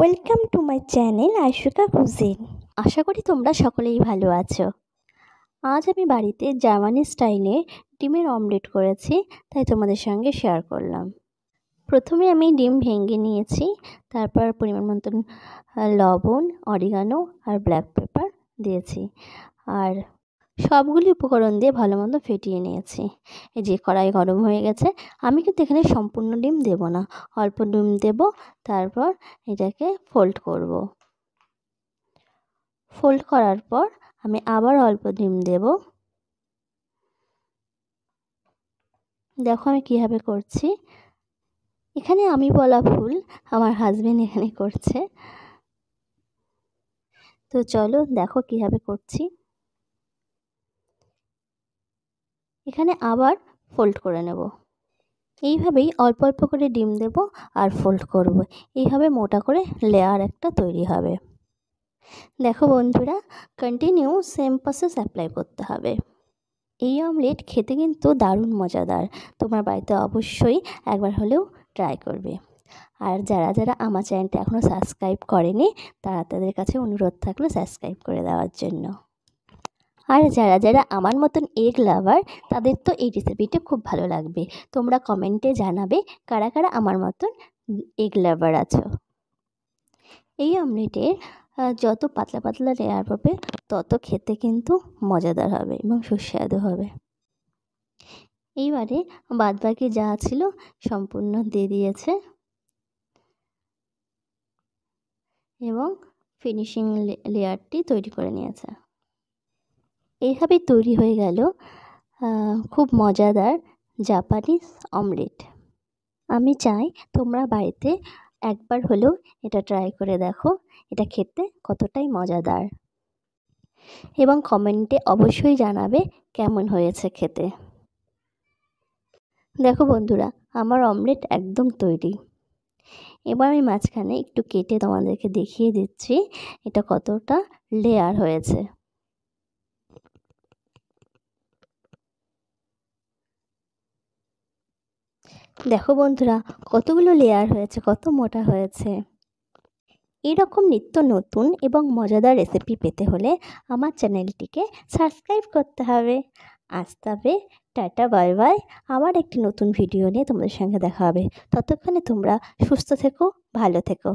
Welcome to my channel Ayushika cuisine আশা করি তোমরা সকলেই ভালো আছো আজ আমি বাড়িতে জার্মানি স্টাইলে ডিমের অমলেট করেছি তাই তোমাদের সঙ্গে শেয়ার করলাম প্রথমে আমি ডিম ভেঙে নিয়েছি তারপর পরিমাণ মতন লবণ অরিগানো আর ব্ল্যাক পেপার দিয়েছি আর সবগুলি উপকরণ দিয়ে ভালো মতো ফেটিয়ে নিয়েছি এই যে কড়াই গরম হয়ে গেছে আমি কিন্তু এখানে সম্পূর্ণ ডিম দেব না অল্প ডিম দেব তারপর এটাকে ফোল্ড করব। ফোল্ড করার পর আমি আবার অল্প ডিম দেব দেখো আমি কীভাবে করছি এখানে আমি বলা ফুল আমার হাজব্যান্ড এখানে করছে তো চলো দেখো কীভাবে করছি এখানে আবার ফোল্ড করে নেব এইভাবেই অল্প অল্প করে ডিম দেব আর ফোল্ড করব। এইভাবে মোটা করে লেয়ার একটা তৈরি হবে দেখো বন্ধুরা কন্টিনিউ সেম প্রসেস অ্যাপ্লাই করতে হবে এই অমলেট খেতে কিন্তু দারুণ মজাদার তোমার বাড়িতে অবশ্যই একবার হলেও ট্রাই করবে আর যারা যারা আমার চ্যানেলটা এখনও সাবস্ক্রাইব করেনি তারা তাদের কাছে অনুরোধ থাকলো সাবস্ক্রাইব করে দেওয়ার জন্য আর যারা যারা আমার মতন এগ লাভার তাদের তো এই রেসিপিটা খুব ভালো লাগবে তোমরা কমেন্টে জানাবে কারা কারা আমার মতন এগ লাভার আছো এই অমলেটের যত পাতলা পাতলা লেয়ার পাবে তত খেতে কিন্তু মজাদার হবে এবং সুস্বাদু হবে এইবারে বাদবাকি যা ছিল সম্পূর্ণ দিয়ে দিয়েছে এবং ফিনিশিং লেয়ারটি তৈরি করে নিয়েছে এইভাবেই তৈরি হয়ে গেল খুব মজাদার জাপানিজ অমলেট আমি চাই তোমরা বাড়িতে একবার হলেও এটা ট্রাই করে দেখো এটা খেতে কতটাই মজাদার এবং কমেন্টে অবশ্যই জানাবে কেমন হয়েছে খেতে দেখো বন্ধুরা আমার অমলেট একদম তৈরি এবার আমি মাঝখানে একটু কেটে তোমাদেরকে দেখিয়ে দিচ্ছি এটা কতটা লেয়ার হয়েছে দেখো বন্ধুরা কতগুলো লেয়ার হয়েছে কত মোটা হয়েছে এরকম নিত্য নতুন এবং মজাদার রেসিপি পেতে হলে আমার চ্যানেলটিকে সাবস্ক্রাইব করতে হবে আজ তবে টাটা বাই বাই আবার একটি নতুন ভিডিও নিয়ে তোমাদের সঙ্গে দেখা হবে ততক্ষণে তোমরা সুস্থ থেকো ভালো থেকো